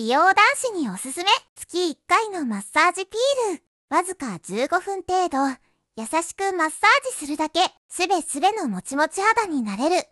美容男子におすすめ月1回のマッサージピール。わずか15分程度、優しくマッサージするだけ、すべすべのもちもち肌になれる。